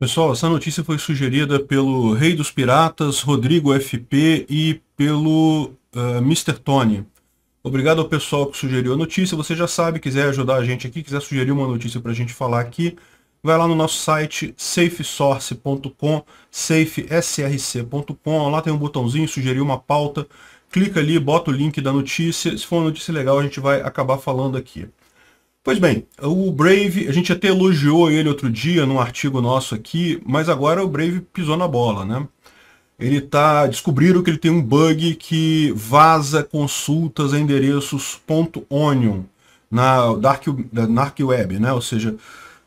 Pessoal, essa notícia foi sugerida pelo Rei dos Piratas, Rodrigo FP e pelo uh, eh, Mr. Tony. Obrigado ao pessoal que sugeriu a notícia. Você já sabe, quiser ajudar a gente aqui, quiser sugerir uma notícia para a gente falar aqui, vai lá no nosso site safesource.com, safesrc.com. Lá tem um botãozinho, sugerir uma pauta. Clica ali, bota o link da notícia. Se for uma notícia legal, a gente vai acabar falando aqui. Pois bem, o Brave, a gente até elogiou ele outro dia num artigo nosso aqui, mas agora o Brave pisou na bola, né? Ele tá descobriram que ele tem um bug que vaza consultas a endereços .onion na dark, na dark web, né? Ou seja,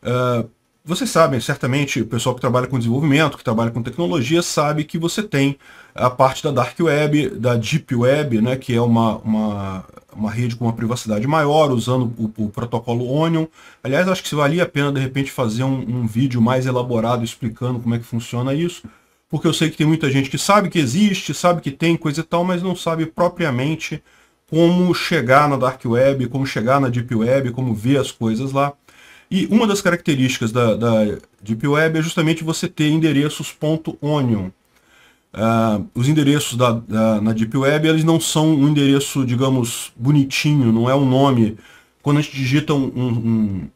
uh, vocês sabem, certamente, o pessoal que trabalha com desenvolvimento, que trabalha com tecnologia, sabe que você tem a parte da Dark Web, da Deep Web, né, que é uma, uma, uma rede com uma privacidade maior, usando o, o protocolo Onion. Aliás, acho que se valia a pena, de repente, fazer um, um vídeo mais elaborado explicando como é que funciona isso, porque eu sei que tem muita gente que sabe que existe, sabe que tem coisa e tal, mas não sabe propriamente como chegar na Dark Web, como chegar na Deep Web, como ver as coisas lá. E uma das características da, da Deep Web é justamente você ter endereços .onion. Uh, os endereços da, da, na Deep Web eles não são um endereço, digamos, bonitinho, não é um nome. Quando a gente digita um, um,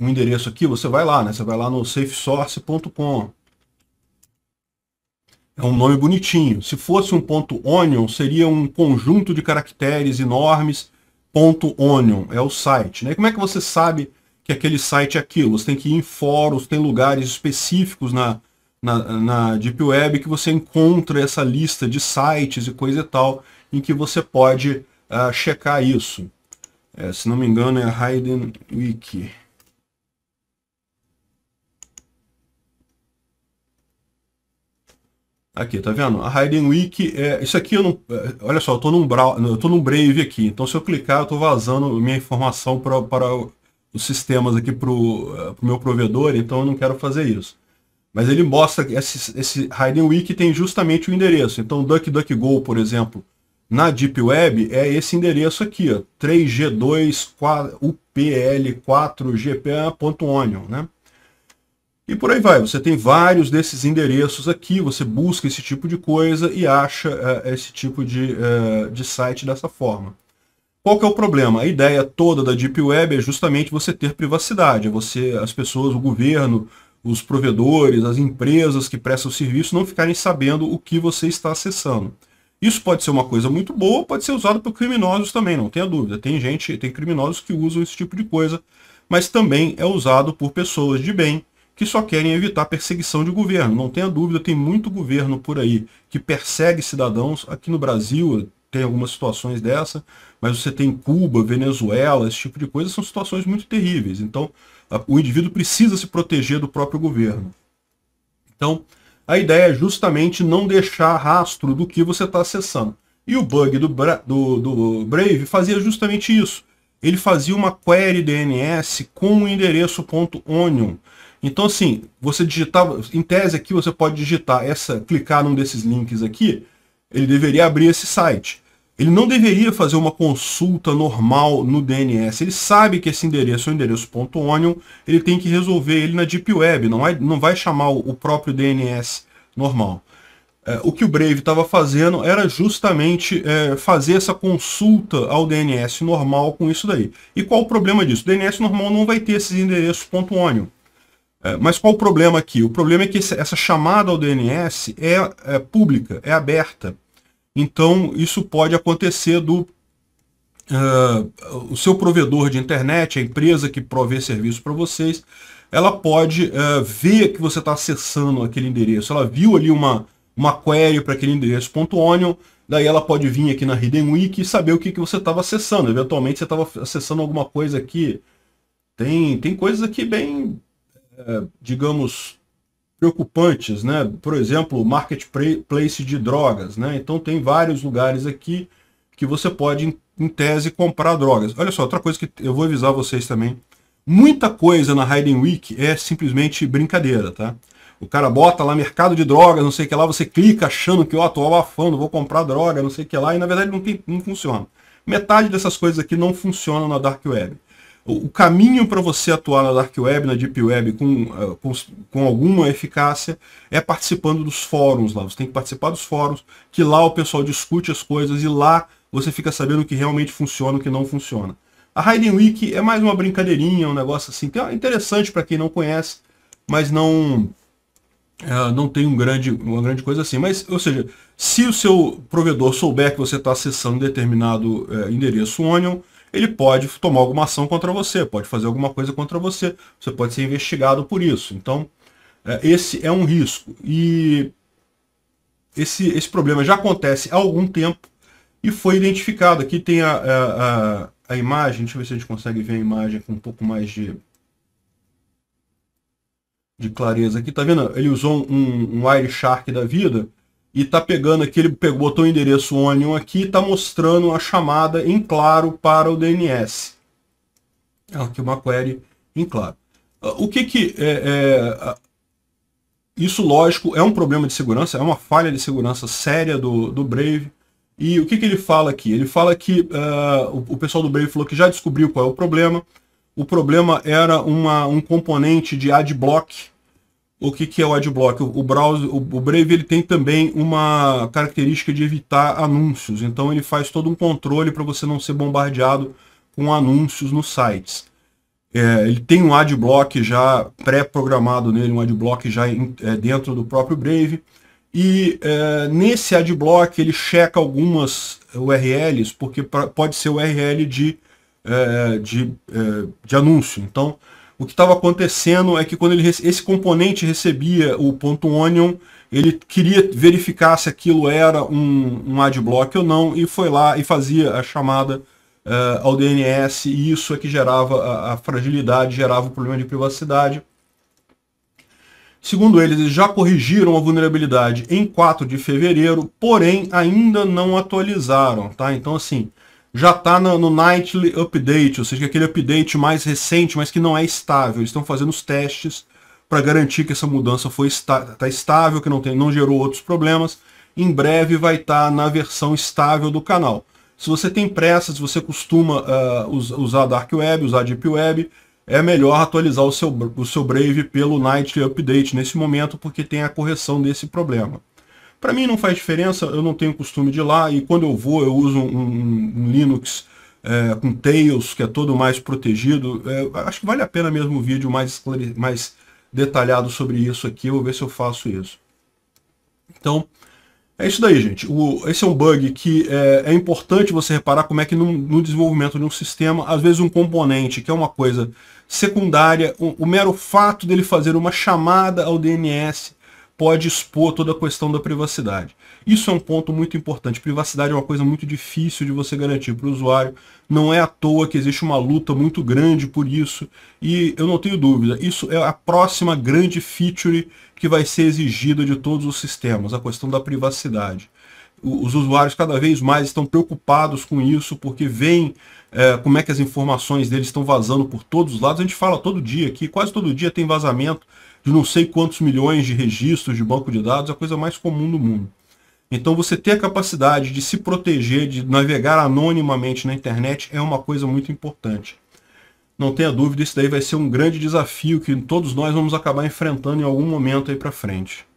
um endereço aqui, você vai lá, né? Você vai lá no safesource.com. É um nome bonitinho. Se fosse um ponto .onion, seria um conjunto de caracteres enormes. Ponto .onion é o site, né? Como é que você sabe que aquele site é aquilo. Você tem que ir em fóruns, tem lugares específicos na, na, na Deep Web que você encontra essa lista de sites e coisa e tal, em que você pode uh, checar isso. É, se não me engano é a Hayden Wiki. Aqui, tá vendo? A Hayden Wiki, é, isso aqui eu não... É, olha só, eu tô num, eu tô num Brave aqui, então se eu clicar eu tô vazando minha informação para os sistemas aqui para o eh, pro meu provedor, então eu não quero fazer isso. Mas ele mostra que esse, esse Hidden Wiki tem justamente o endereço. Então, DuckDuckGo, por exemplo, na Deep Web é esse endereço aqui, ó, 3g2upl4gp.onion, né? E por aí vai, você tem vários desses endereços aqui, você busca esse tipo de coisa e acha uh, esse tipo de, uh, de site dessa forma. Qual que é o problema? A ideia toda da Deep Web é justamente você ter privacidade, é você, as pessoas, o governo, os provedores, as empresas que prestam serviço não ficarem sabendo o que você está acessando. Isso pode ser uma coisa muito boa, pode ser usado por criminosos também, não tenha dúvida. Tem gente, tem criminosos que usam esse tipo de coisa, mas também é usado por pessoas de bem que só querem evitar perseguição de governo. Não tenha dúvida, tem muito governo por aí que persegue cidadãos. Aqui no Brasil, tem algumas situações dessa, mas você tem Cuba, Venezuela, esse tipo de coisa, são situações muito terríveis. Então, a, o indivíduo precisa se proteger do próprio governo. Então, a ideia é justamente não deixar rastro do que você está acessando. E o bug do, do, do Brave fazia justamente isso. Ele fazia uma query DNS com o endereço .onion. Então, assim, você digitava, em tese aqui você pode digitar essa, clicar num desses links aqui ele deveria abrir esse site. Ele não deveria fazer uma consulta normal no DNS. Ele sabe que esse endereço é o endereço .onion, ele tem que resolver ele na Deep Web, não vai, não vai chamar o próprio DNS normal. É, o que o Brave estava fazendo era justamente é, fazer essa consulta ao DNS normal com isso daí. E qual o problema disso? O DNS normal não vai ter esses endereços .onion. É, mas qual o problema aqui? O problema é que essa chamada ao DNS é, é pública, é aberta. Então, isso pode acontecer do uh, o seu provedor de internet, a empresa que provê serviço para vocês, ela pode uh, ver que você está acessando aquele endereço. Ela viu ali uma, uma query para aquele endereço.onion, daí ela pode vir aqui na Hidden Wiki e saber o que, que você estava acessando. Eventualmente você estava acessando alguma coisa aqui. Tem, tem coisas aqui bem, eh, digamos, preocupantes, né? Por exemplo, marketplace de drogas, né? Então tem vários lugares aqui que você pode, em tese, comprar drogas. Olha só, outra coisa que eu vou avisar vocês também. Muita coisa na Hidden Week é simplesmente brincadeira, tá? O cara bota lá mercado de drogas, não sei o que lá, você clica achando que, ó, oh, tô abafando, vou comprar droga, não sei o que lá, e na verdade não, tem, não funciona. Metade dessas coisas aqui não funcionam na Dark Web o caminho para você atuar na Dark Web, na Deep Web, com, eh, com, com, alguma eficácia, é participando dos fóruns lá. Você tem que participar dos fóruns, que lá o pessoal discute as coisas e lá você fica sabendo o que realmente funciona e o que não funciona. A hiding Week é mais uma brincadeirinha, um negócio assim, que é interessante para quem não conhece, mas não é, não tem um grande, uma grande coisa assim. Mas, ou seja, se o seu provedor souber que você está acessando determinado é, endereço Onion, ele pode tomar alguma ação contra você, pode fazer alguma coisa contra você, você pode ser investigado por isso. Então, é, esse é um risco. E esse, esse problema já acontece há algum tempo e foi identificado. Aqui tem a, a, a, a imagem, deixa eu ver se a gente consegue ver a imagem com um pouco mais de, de clareza aqui. Tá vendo? Ele usou um, um Wire Shark da vida e tá pegando aqui, ele pegou, botou o endereço Onion aqui e tá mostrando a chamada em claro para o DNS. Aqui uma query em claro. Ah, o que que é, é, isso lógico é um problema de segurança, é uma falha de segurança séria do, do Brave. E o que, que ele fala aqui? Ele fala que uh, o, o, pessoal do Brave falou que já descobriu qual é o problema. O problema era uma, um componente de adblock o que, que é o adblock? O, o browser, o, o, Brave ele tem também uma característica de evitar anúncios. Então ele faz todo um controle para você não ser bombardeado com anúncios nos sites. É, ele tem um adblock já pré-programado nele, um adblock já in, é, dentro do próprio Brave. E é, nesse adblock ele checa algumas URLs, porque pra, pode ser URL de, é, de, é, de anúncio. Então, o que estava acontecendo é que quando ele, esse componente recebia o ponto .onion, ele queria verificar se aquilo era um, um adblock ou não, e foi lá e fazia a chamada uh, ao DNS, e isso é que gerava a, a fragilidade, gerava o problema de privacidade. Segundo eles, eles já corrigiram a vulnerabilidade em 4 de fevereiro, porém ainda não atualizaram, tá? Então assim, já está no, no, nightly update, ou seja, é aquele update mais recente, mas que não é estável. Eles estão fazendo os testes para garantir que essa mudança foi está, tá estável, que não, tem, não gerou outros problemas. Em breve vai estar tá na versão estável do canal. Se você tem pressa, se você costuma uh, usar Dark Web, usar Deep Web, é melhor atualizar o seu, o seu Brave pelo Nightly Update nesse momento, porque tem a correção desse problema. Para mim não faz diferença, eu não tenho costume de ir lá e quando eu vou eu uso um, um Linux é, com Tails, que é todo mais protegido. É, acho que vale a pena mesmo um vídeo mais, mais detalhado sobre isso aqui, eu vou ver se eu faço isso. Então, é isso daí, gente. O, esse é um bug que é, é importante você reparar como é que no, no, desenvolvimento de um sistema, às vezes um componente, que é uma coisa secundária, o, o mero fato dele fazer uma chamada ao DNS pode expor toda a questão da privacidade. Isso é um ponto muito importante. Privacidade é uma coisa muito difícil de você garantir para o usuário. Não é à toa que existe uma luta muito grande por isso. E eu não tenho dúvida, isso é a próxima grande feature que vai ser exigida de todos os sistemas, a questão da privacidade os usuários cada vez mais estão preocupados com isso, porque veem é, como é que as informações deles estão vazando por todos os lados. A gente fala todo dia aqui, quase todo dia tem vazamento de não sei quantos milhões de registros de banco de dados, é a coisa mais comum do mundo. Então você ter a capacidade de se proteger, de navegar anonimamente na internet é uma coisa muito importante. Não tenha dúvida, isso daí vai ser um grande desafio que todos nós vamos acabar enfrentando em algum momento aí para frente.